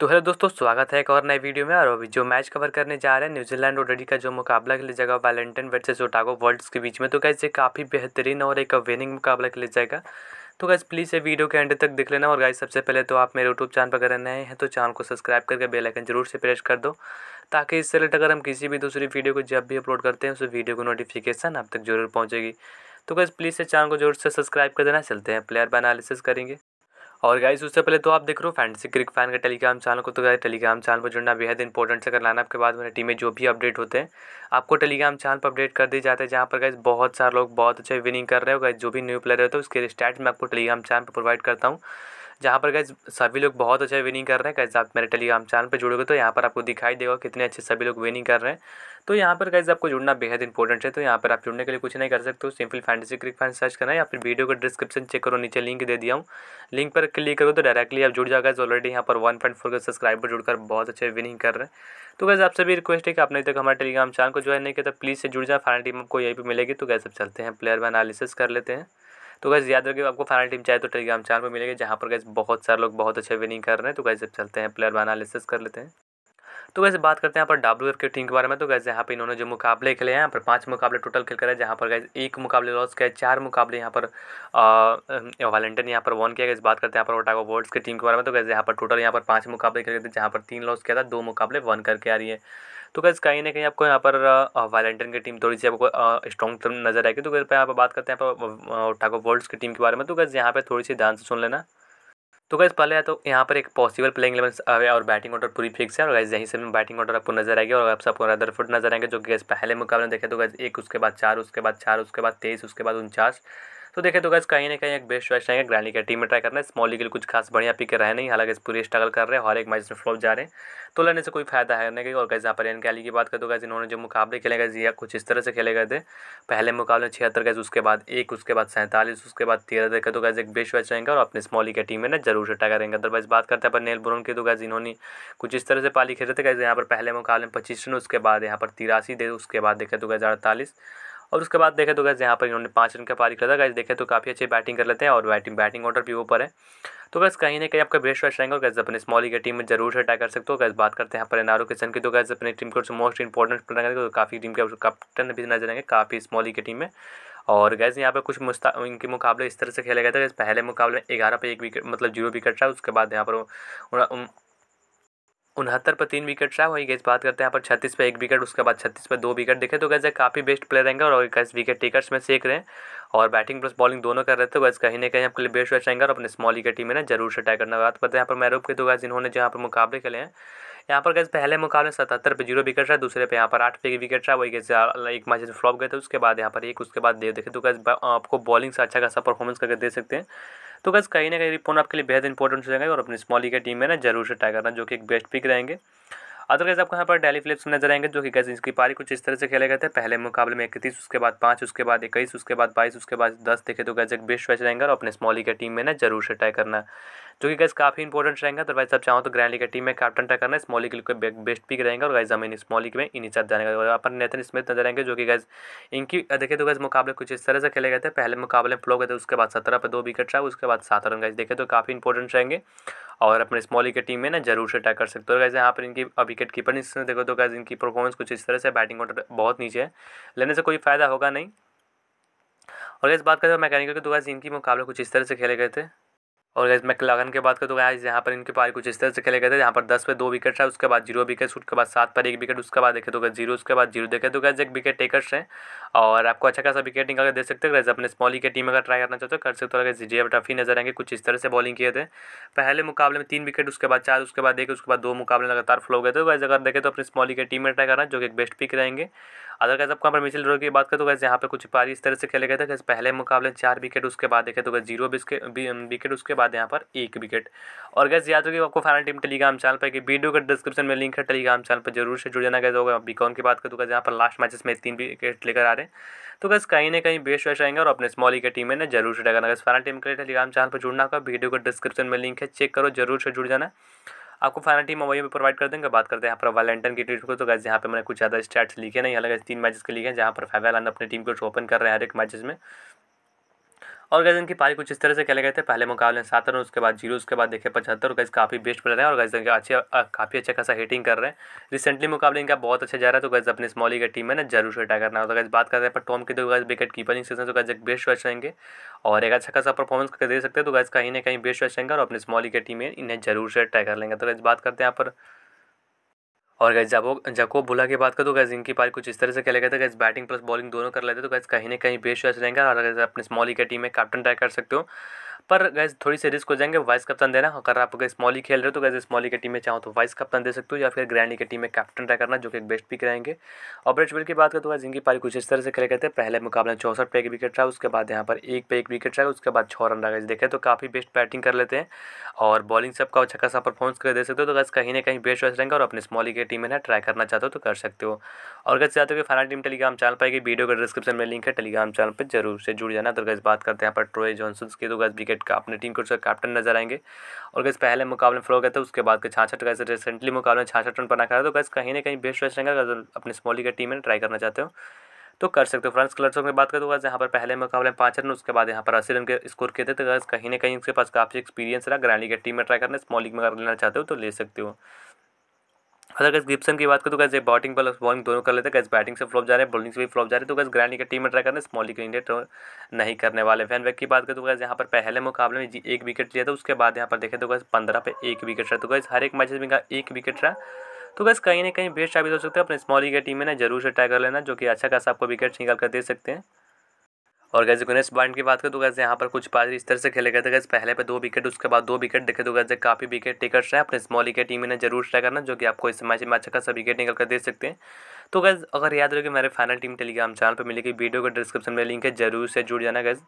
तो हेलो दोस्तों स्वागत है एक और नए वीडियो में और अभी जो मैच कवर करने जा रहे हैं न्यूजीलैंड और डडी का जो मुकाबला खेला जाएगा वैलेंटन वर्सेस ओटागो वर्ल्ड्स के बीच में तो कैसे काफ़ी बेहतरीन और एक विनिंग मुकाबला खेला जाएगा तो गैस प्लीज़ ये वीडियो के एंड तक देख लेना और गाइज सबसे पहले तो आप मेरे यूट्यूब चैनल पर अगर नए हैं तो चैनल को सब्सक्राइब करके बेल आइकन जरूर से प्रेस कर दो ताकि इससे रिलेट अगर हम किसी भी दूसरी वीडियो को जब भी अपलोड करते हैं उस वीडियो को नोटिफिकेशन आप तक जरूर पहुँचेगी तो गैस प्लीज़ से चैनल को जरूर से सब्सक्राइब कर देना चलते हैं प्लेयर एनालिसिस करेंगे और गाइज उससे पहले तो आप देख रहे हो फैंटेसी क्रिक फैन का टेलीग्राम चैनल को तो गाइज टेलीग्राम चैनल पर जुड़ना बेहद इंपॉर्टेंट से लाना आपके बाद मेरे टीम में जो भी अपडेट होते हैं आपको टेलीग्राम चैनल पर अपडेट कर दिए जाते हैं जहाँ पर गाइज बहुत सारे लोग बहुत अच्छे विनिंग कर रहे हो गाइज जो भी न्यू प्लेयर होते हैं उसके स्टैट मैं आपको टेलीग्राम चैनल पर प्रोवाइड करता हूँ जहाँ पर गैस सभी लोग बहुत अच्छा विनिंग कर रहे हैं गैस आप मेरे टेलीग्राम चैनल पर जुड़ोगे तो यहाँ पर आपको दिखाई देगा कितने अच्छे सभी लोग विनिंग कर रहे हैं तो यहाँ पर गैस आपको जुड़ना बेहद इंपॉर्टेंट है तो यहाँ पर आप जुड़ने के लिए कुछ नहीं कर सकते हो simple Fantasy Crick Fan search करना है या फिर वीडियो को डिस्क्रिप्शन चेक करो नीचे लिंक दे दिया हूँ लिंक पर क्लिक करो तो डायरेक्टली आप जुड़ जाएगा ऑलरेडी यहाँ पर वन पॉइंट फोर के सब्सक्राइबर जुड़कर बहुत अच्छे विनिंग कर रहे हैं तो गैस आप सभी रिक्वेस्ट है कि आपने तक हमारे टेलीग्राम चैनल को ज्वाइन नहीं किया तो प्लीज़ से जुड़ जाए फाइनल टीम आपको यहीं पर मिलेगी तो गैस अब चलते हैं प्लेयर में एनालिसिस कर लेते हैं तो गैस याद रखिए आपको फाइनल टीम चाहिए तो टेलीग्राम चैनल पर मिलेगी जहाँ पर गैस बहुत सारे लोग बहुत अच्छे विनिंग कर रहे हैं तो गैस जब चलते हैं प्लेयर बनालिसिस कर लेते हैं तो वैसे बात करते हैं यहाँ पर डब्ल्यू की टीम के बारे में तो गैस यहाँ पर इन्होंने जो मुकाबले खेले हैं यहाँ पर पाँच मुकाबले टोटल खेल कर जहाँ पर गए एक मुकाबले लॉस किया चार मुकाबले यहाँ पर वैलेंटाइन यहाँ पर वन किया गया इस बात करते हैं यहाँ पर ओटागो वर्ल्ड्स की टीम के बारे में तो गैस यहाँ पर टोटल यहाँ पर पाँच मुकाबले खेले थे जहाँ पर तीन लॉस किया था दो मुकाबले वन करके आ रही है तो गैस कहीं ना कहीं आपको यहाँ पर वैलेंटाइन की टीम थोड़ी सी आपको स्ट्रॉन्ग नजर आएगी तो गैस यहाँ पर बात करते हैं यहाँ पर ओटागो वर्ल्ड्स की टीम के बारे में तो गैस यहाँ पर थोड़ी सी ध्यान से सुन लेना तो गैस पहले तो यहाँ पर एक पॉसिबल प्लेइंग इलेवन और बैटिंग ऑर्डर पूरी फिक्स है और गैस यहीं से बैटिंग ऑर्डर आपको नजर आएगी और आप सबको अदर फुट नजर आएंगे जो कि गैस पहले मुकाबले देखे तो गैस एक उसके बाद चार उसके बाद चार उसके बाद तेईस उसके बाद उनचास तो देखे तो गैस कहीं ना कहीं एक बेस्ट वैस रहेंगे ग्रैंडी का टीम में ट्राई करना है स्मॉली के लिए कुछ खास बढ़िया पिक रहे नहीं हालांकि पूरी स्ट्रगल कर रहे हैं हर एक मैच में फ्लॉप जा रहे हैं तो लड़ने से कोई फायदा है नहीं और कैसे यहाँ पर एन कैली e की बात करें तो गैस इन्होंने जो मुकाबले खेले गए या कुछ इस तरह से खेले गए थे पहले मुकाबले छिहत्तर गैस उसके बाद एक उसके बाद सैंतालीस उसके बाद तेरह देखे तो गैस एक बेस्ट वैच रहेंगे और अपने स्मॉली की टीम में ना जरूर से टाइगर अदरवाइज बात करते हैं पर नेल ब्रोन की तो गैस इन्होंने कुछ इस तरह से पाली खेले थे कैसे यहाँ पर पहले मुकाबले में पच्चीस रन उसके बाद यहाँ पर तिरासी दे उसके बाद देखे तो गैस अड़तालीस और उसके बाद देखें तो गैस यहाँ पर इन्होंने पाँच रन का पारी किया गैस देखें तो काफ़ी अच्छी बैटिंग कर लेते हैं और बैटिंग बैटिंग ऑर्डर भी ऊपर है तो गैस कहीं ना कहीं आपका बेस्ट वैश रहेंगे और गैस अपने स्मॉली की टीम में जरूर से अटैक कर सकते हो गैस बात करते हैं यहाँ पर नारू किशन की तो गैस अपनी टीम के मोस्ट इंपॉर्टेंट प्लेयर रहेंगे तो काफ़ी टीम के कप्टन भी नजर आएंगे काफ़ी स्मॉली की टीम में और गैस यहाँ पर कुछ मुस्ता इनके मुकाबले इस तरह से खेला गया था गैस पहले मुकाबले में ग्यारह पे एक विकेट मतलब जीरो विकेट था उसके बाद यहाँ पर उनहत्तर पर तीन विकेट रहा वही गैस बात करते हैं यहाँ पर छत्तीस पर एक विकेट उसके बाद छत्तीस पर दो विकेट देखे तो गैस काफ़ी बेस्ट प्लेयर रहेंगे और गैस विकेट टेकर्स में सेक रहे हैं और बैटिंग प्लस बॉलिंग दोनों कर रहे थे तो गैस कहीं ना कहीं आपके लिए बेस्ट वैस रहेंगे और अपने स्मॉल विकेट टीम में ना जरूर से टाई करना बात करते हैं यहाँ पर मैरूप के तो गैस इन्होंने जहाँ पर मुकाबले खेले हैं यहाँ पर गैस पहले मुकाबले सतहत्तर पे जीरो विकेट रहा दूसरे पे यहाँ पर आठ पे विकेट रहा वही गैस एक मैच फ्लॉप गए थे उसके बाद यहाँ पर एक उसके बाद दे देखे तो गैस आपको बॉलिंग से अच्छा खासा परफॉर्मेंस करके दे सकते हैं तो बस कहीं ना कहीं रिपोन आपके लिए बेहद इंपॉर्टेंट हो जाएगा और अपनी स्मॉल ई के टीम में ना जरूर से ट्राई करना जो कि एक बेस्ट पिक रहेंगे अदरवाइज आपको यहाँ पर डेली फ्लिप्स नजर आएंगे जो कि गैस इसकी पारी कुछ इस तरह से खेले गए थे पहले मुकाबले में इकतीस उसके बाद पाँच उसके बाद इक्कीस उसके बाद बाईस उसके बाद दस देखे तो गैस एक बेस्ट वैच रहेंगे और अपने स्मॉल ई के टीम में ना जरूर से ट्राई करना तो तो तो जो कि गैस काफ़ी इंपॉर्टेंट रहेंगे तो वैसे आप चाहो तो ग्रैंड लीग टीम में कैप्टन ट्राई करना स्मॉल लीग का बेस्ट पिक रहेंगे और गैस हमें स्मॉल लीग में इनिशियर जानेगा और अपन नेथन स्मिथ नजर आएंगे जो कि गैस इनकी देखे तो गैस मुकाबले कुछ इस तरह से खेले गए थे पहले मुकाबले फ्लो गए थे उसके बाद सत्रह पर दो विकेट रहा उसके बाद सात रन गए देखे तो काफ़ी इंपॉर्टेंट रहेंगे और अपने स्मॉल लीग की टीम में ना जरूर से अटैक कर सकते हो गैस यहाँ पर इनकी विकेट कीपर नहीं देखो तो गैस इनकी परफॉर्मेंस कुछ इस तरह से बैटिंग ऑर्डर बहुत नीचे है लेने से कोई फ़ायदा होगा नहीं और इस बात करें मैकेनिकल के तो गैस इनकी मुकाबले कुछ इस तरह से खेले गए थे और गैस मैं लगन की बात कर तो गैस यहाँ पर इनके पारी कुछ इस तरह से खेले गए थे यहाँ पर दस पे दो विकेट है उसके बाद जीरो विकेट उसके बाद सात पर एक विकेट उसके बाद देखे तो गए जीरो उसके बाद जीरो देखे तो गैस एक विकेट टेकर्स हैं और आपको अच्छा खासा विकेट निकाल कर दे सकते हो गैस अपने स्मॉली की टीम अगर ट्राई करना चाहते हो कर सकते हो गैस जे रफी नजर आएंगे कुछ इस तरह से बॉलिंग किए थे पहले मुकाबले में तीन विकेट उसके बाद चार उसके बाद एक उसके बाद दो मुकाबले लगातार फ्लो गए थे गैस तो अगर देखे तो अपने स्मॉली की टीम में ट्राई करना जो कि एक बेस्ट पिक रहेंगे अगर कैसे आपको पर मिचेल रोड की बात करें तो कैसे यहाँ पे कुछ पारी इस तरह से खेले गए थे कैसे पहले मुकाबले चार विकेट उसके बाद देखे तो कैसे जीरो विकेट उसके बाद यहाँ पर एक विकेट और कैसे याद होगी आपको फाइनल टीम टेलीग्राम चैनल पर कि वीडियो का डिस्क्रिप्शन में लिंक है टेलीग्राम चैनल पर जरूर से जुड़ जाना कैसे होगा बीकॉन की बात करें तो कैसे यहाँ पर लास्ट मैचेस में तीन विकेट लेकर आ रहे हैं तो कैसे कहीं ना कहीं बेस्ट वैश आएंगे और अपने स्मॉल की टीम में जरूर से डेगा फाइनल टीम के लिए टेलीग्राम चैनल पर जुड़ना होगा वीडियो का डिस्क्रिप्शन में लिंक है चेक करो जरूर से जुड़ जाना आपको फाइनल टीम वही में प्रोवाइड कर देंगे बात करते हैं यहाँ पर वैलेंटन की टीम को तो गैस यहाँ पर मैंने कुछ ज़्यादा स्टैट्स लिखे नहीं अलग तीन मैचेस के लिए हैं जहाँ पर फैवेलान अपनी टीम को ओपन कर रहे हैं हर एक मैचेस में और गैस इनकी पारी कुछ इस तरह से खेले गए थे पहले मुकाबले सात रन उसके बाद जीरो उसके बाद देखे पचहत्तर गैस काफ़ी बेस्ट प्लेयर हैं और गैस इनके अच्छे काफ़ी अच्छा खासा हिटिंग कर रहे हैं रिसेंटली मुकाबले इनका बहुत अच्छा जा रहा है तो गैस अपनी स्मॉली की टीम में ना जरूर से अटैक करना होता है गैस बात कर रहे हैं पर टॉम की तो गैस विकेट कीपरिंग सीजन तो गैस एक बेस्ट वैच रहेंगे और एक अच्छा खासा परफॉर्मेंस करके दे सकते हैं तो गैस कहीं ना कहीं बेस्ट वैच रहेंगे और अपने स्मॉली की टीम में इन्हें जरूर से अटैक कर लेंगे तो गैस बात करते हैं यहाँ पर और गैस वो बुला की बात करूँ तो गैस इनकी पारी कुछ इस तरह से खेले गए थे गैस बैटिंग प्लस बॉलिंग दोनों कर लेते तो गैस कहीं ना कहीं बेस्ट चॉइस रहेंगे और अगर अपने स्मॉल की टीम में कैप्टन ट्राई कर सकते हो पर गैस थोड़ी सी रिस्क हो जाएंगे वाइस कप्तान देना अगर आप अगर स्मॉली खेल रहे हो तो गैस स्मॉली की टीम में चाहो तो वाइस कप्तान दे सकते हो या फिर ग्रैंडी की टीम में कैप्टन रह करना जो कि बेस्ट पिक रहेंगे और बिल की बात करें तो गैस इनकी पारी कुछ इस तरह से खेले गए थे पहले मुकाबले चौसठ पे एक विकेट रहा उसके बाद यहाँ पर एक पे एक विकेट रहा उसके बाद छः रन रहा देखें तो काफ़ी बेस्ट बैटिंग कर लेते हैं और बॉलिंग सबका अच्छा खासा परफॉर्मेंस कर दे सकते हो तो गैस कहीं ना कहीं बेस्ट वैस रहेंगे और अपने स्मॉली की टीम में ना ट्राई करना चाहते हो तो कर सकते हो और गैस चाहते हो कि फाइनल टीम टेलीग्राम चैनल पर वीडियो का डिस्क्रिप्शन में लिंक है टेलीग्राम चैनल पर जरूर से जुड़ जाना तो गैस बात करते हैं यहाँ पर ट्रोए जॉनसन की तो गैस विकेट क्रिकेट का अपने टीम के कैप्टन नजर आएंगे और कैसे पहले मुकाबले फ्लो गए थे उसके बाद के छाछठ कैसे रिसेंटली मुकाबले में छाछठ रन बना कर तो कैसे कहीं ना कहीं बेस्ट बेस्ट रहेंगे अगर अपने स्मॉली का टीम में ट्राई करना चाहते हो तो कर सकते हो फ्रांस कलर की बात करते तो हुए यहाँ पर पहले मुकाबले पाँच रन उसके बाद यहाँ पर अस्सी रन के स्कोर किए थे तो कहीं ना कहीं उसके पास काफ़ी एक्सपीरियंस रहा ग्रैंडी के टीम में ट्राई करना स्मॉल में अगर लेना चाहते हो तो ले सकते हो अगर गैस गिप्सन की बात करें तो गैस बॉटिंग प्लस बॉलिंग दोनों कर लेते हैं गैस बैटिंग से फ्लॉप जा रहे हैं बॉलिंग से भी फ्लॉप जा रहे हैं तो गैस ग्रैंड का टीम में ट्राई करने स्मॉल लीग इंडिया नहीं करने वाले फैन वैक की बात करें तो गैस यहाँ पर पहले मुकाबले में एक विकेट लिया था उसके बाद यहाँ पर देखें तो गैस पंद्रह पे एक विकेट रहा तो गैस हर एक मैच में एक विकेट रहा तो बस कहीं ना कहीं बेस्ट साबित हो सकते हैं अपने स्मॉल लीग टीम में ना जरूर से ट्राई कर लेना जो कि अच्छा खासा आपको विकेट निकाल कर दे सकते हैं और गैस गुनेश पॉइंट की बात करें तो गैसे यहाँ पर कुछ पारी इस तरह से खेले गए थे गैस पहले पे दो विकेट उसके बाद दो विकेट देखे तो गैसे काफ़ी विकेट टिकट्स हैं अपने स्मॉल विकेट टीम ने जरूर ट्राई करना जो कि आपको इस मैच में अच्छा खासा विकेट निकल कर दे सकते हैं तो गैस अगर याद रहे मेरे फाइनल टीम टेलीग्राम चैनल पर मिलेगी वीडियो को डिस्क्रिप्शन में लिंक है जरूर से जुड़ जाना गैस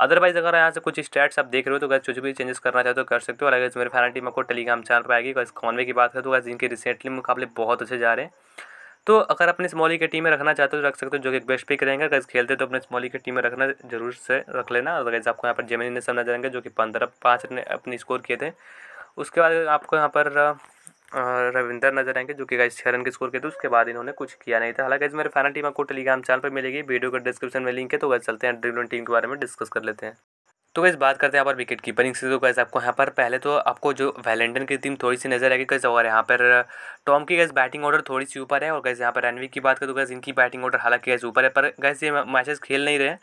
अदरवाइज अगर यहाँ से कुछ स्टेट्स आप देख रहे हो तो गैस कुछ भी चेंजेस करना चाहते हो तो कर सकते हो और अगर मेरे फाइनल टीम आपको टेलीग्राम चैनल पर आएगी गैस कॉनवे की बात करें तो गैस जिनके रिसेंटली मुकाबले बहुत अच्छे जा रहे हैं तो अगर अपने स्मॉली के टीम में रखना चाहते हो तो रख सकते हो जो कि बेस्ट पिक रहेंगे अगर खेलते तो अपने स्मॉली के टीम में रखना जरूर से रख लेना और अगर आपको यहाँ पर जेमिनी ने समझा जाएंगे जो कि पंद्रह पाँच ने अपने स्कोर किए थे उसके बाद आपको यहाँ पर रविंदर नजर आएंगे जो कि गाइस छः रन के स्कोर किए थे उसके बाद इन्होंने कुछ किया नहीं था हालांकि इस मेरे फाइनल टीम आपको टेलीग्राम चैनल पर मिलेगी वीडियो का डिस्क्रिप्शन में लिंक है तो वह चलते हैं ड्रीम टीम के बारे में डिस्कस कर लेते हैं तो कैसे बात करते हैं यहाँ पर विकेट कीपरिंग से तो कैसे आपको यहाँ पर पहले तो आपको जो वैलेंटन की टीम थोड़ी सी नजर आएगी कैसे और यहाँ पर टॉम uh, की गैस बैटिंग ऑर्डर थोड़ी सी ऊपर है और कैसे यहाँ पर रनवी की बात करें तो कैसे इनकी बैटिंग ऑर्डर हालांकि गैस ऊपर है पर गैस ये मैचेस खेल नहीं रहे हैं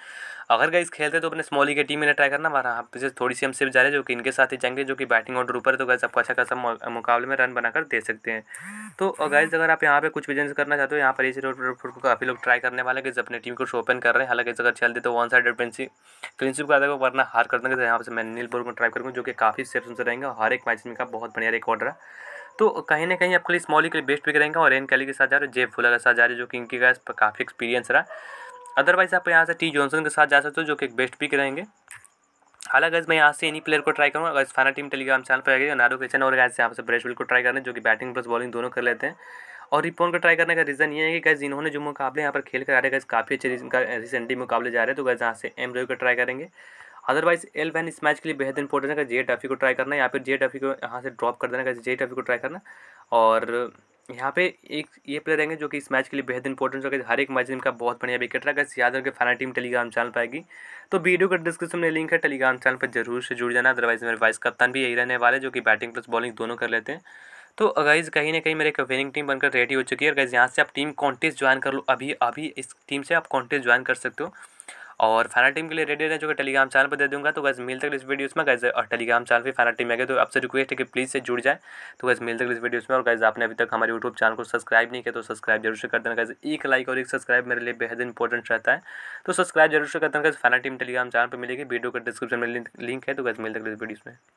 अगर गाइज खेलते तो अपने स्मॉली के टीम में ट्राई करना हमारा आप जैसे थोड़ी सी हम सिर्फ जा रहे हैं जो कि इनके साथ ही जाएंगे जो कि बैटिंग ऑर्डर ऊपर है तो गाइज आपको अच्छा खासा मुकाबले में रन बनाकर दे सकते हैं तो गाइज अगर आप यहाँ पे कुछ बिजनेस करना चाहते हो यहाँ पर इसी रोड को काफ़ी लोग ट्राई करने वाले गाइज अपने टीम को ओपन कर रहे हैं हालांकि अगर चलते तो वन साइड प्रिंसिप प्रिंसिप का देगा वरना हार कर देंगे तो यहाँ से मैं नील बोल को ट्राई करूँगा जो कि काफ़ी सेफ सुनते रहेंगे हर एक मैच में का बहुत बढ़िया रिकॉर्ड रहा तो कहीं ना कहीं आपके लिए स्मॉली के लिए बेस्ट पिक रहेंगे और एन कैली के साथ जा रहे हो जेफ फुला के साथ जा रहे हो जो कि इनके गैस पर काफ़ी एक्सपीरियंस रहा अदरवाइज आप यहाँ से टी जॉनसन के साथ जा सकते हो जो कि एक बेस्ट पिक रहेंगे हालांकि मैं यहाँ से इन्हीं प्लेयर को ट्राई करूँगा अगर फाना टीम टेलीग्राम चैनल पर आएगी नारो किचन और गैस यहाँ से ब्रेशविल को ट्राई करने जो कि बैटिंग प्लस बॉलिंग दोनों कर लेते हैं और रिपोर्ट को ट्राई करने का रीज़न ये है कि गैस इन्होंने जो मुकाबले यहाँ पर खेल कर आ रहे गैस काफ़ी अच्छे इनका रिसेंटली मुकाबले जा रहे हैं तो गैस यहाँ से एम रोई को ट्राई करेंगे अदरवाइज एल वैन इस मैच के लिए बेहद इंपॉर्टेंट है जे टफी को ट्राई करना या फिर जे टफी को यहाँ से ड्रॉप कर देना जे टफी को ट्राई करना और यहाँ पे एक ये प्लेयर रहेंगे जो कि इस मैच के लिए बेहद इंपॉर्टेंट होगा हर एक मैच में इनका बहुत बढ़िया विकेट रहेगा याद रखें फाइनल टीम टेलीग्राम चैनल पर आएगी तो वीडियो का डिस्क्रिप्शन में लिंक है टेलीग्राम चैनल पर जरूर से जुड़ जाना अदरवाइज मेरे वाइस कप्तान भी यही रहने वाले जो कि बैटिंग प्लस बॉलिंग दोनों कर लेते हैं तो गाइज कहीं ना कहीं मेरे एक विनिंग टीम बनकर रेडी हो चुकी है और यहाँ से आप टीम कॉन्टेस्ट ज्वाइन कर लो अभी अभी इस टीम से आप कॉन्टेस्ट ज्वाइन कर सकते हो और फाइनल टीम के लिए रेडी रहें जो कि टेलीग्राम चैनल पर दे दूँगा तो गैस मिल तक इस वीडियो में गैस और टेलीग्राम चैनल पर फाइनल टीम आ गया तो आपसे रिक्वेस्ट है कि प्लीज़ से जुड़ जाए तो गैस मिल तक इस वीडियो में और गैस आपने अभी तक हमारे यूट्यूब चैनल को सब्सक्राइब नहीं किया तो सब्सक्राइब जरूर से कर देना गैस एक लाइक और एक सब्सक्राइब मेरे लिए बेहद इंपॉर्टेंट रहता है तो सब्सक्राइब जरूर से कर देना guys final team Telegram channel पर मिलेगी वीडियो का डिस्क्रिप्शन में लिंक है तो गैस मिल तक इस वीडियो में